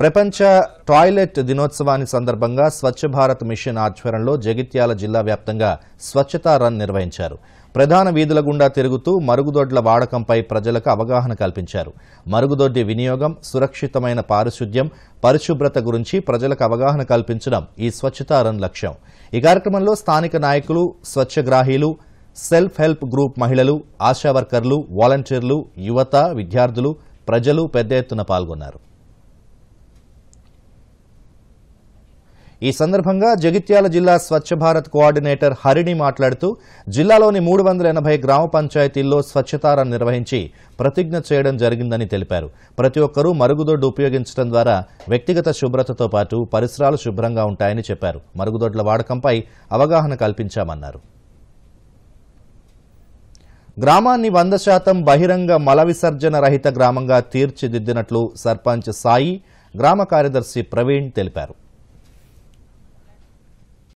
ప్రపంచ టాయిలెట్ దినోత్సవాన్ని సందర్భంగా స్వచ్ఛ భారత్ మిషన్ ఆధ్వర్యంలో జగిత్యాల జిల్లా వ్యాప్తంగా స్వచ్ఛతా రన్ నిర్వహించారు ప్రధాన వీధుల గుండా తిరుగుతూ మరుగుదొడ్ల వాడకంపై ప్రజలకు అవగాహన కల్పించారు మరుగుదొడ్డి వినియోగం సురక్షితమైన పారిశుద్ధ్యం పరిశుభ్రత గురించి ప్రజలకు అవగాహన కల్పించడం ఈ స్వచ్ఛతా రన్ లక్ష్యం ఈ కార్యక్రమంలో స్థానిక నాయకులు స్వచ్ఛగ్రాహీలు సెల్ఫ్ హెల్ప్ గ్రూప్ మహిళలు ఆశా వర్కర్లు వాలంటీర్లు యువత విద్యార్థులు ప్రజలు పెద్ద ఎత్తున పాల్గొన్నారు ఈ సందర్భంగా జగిత్యాల జిల్లా స్వచ్ఛ భారత్ కోఆర్డినేటర్ హరిణి మాట్లాడుతూ జిల్లాలోని మూడు వందల ఎనభై గ్రామ పంచాయతీల్లో స్వచ్ఛతారం నిర్వహించి ప్రతిజ్ఞ చేయడం జరిగిందని తెలిపారు ప్రతి ఒక్కరూ మరుగుదొడ్డు ఉపయోగించడం ద్వారా వ్యక్తిగత శుభ్రతతో పాటు పరిసరాలు శుభ్రంగా ఉంటాయని చెప్పారు మరుగుదొడ్ల వాడకంపై అవగాహన కల్పించామన్నారు గ్రామాన్ని వంద శాతం బహిరంగ మల విసర్జన రహిత గ్రామంగా తీర్చిదిద్దినట్లు సర్పంచ్ సాయి గ్రామ కార్యదర్శి ప్రవీణ్ తెలిపారు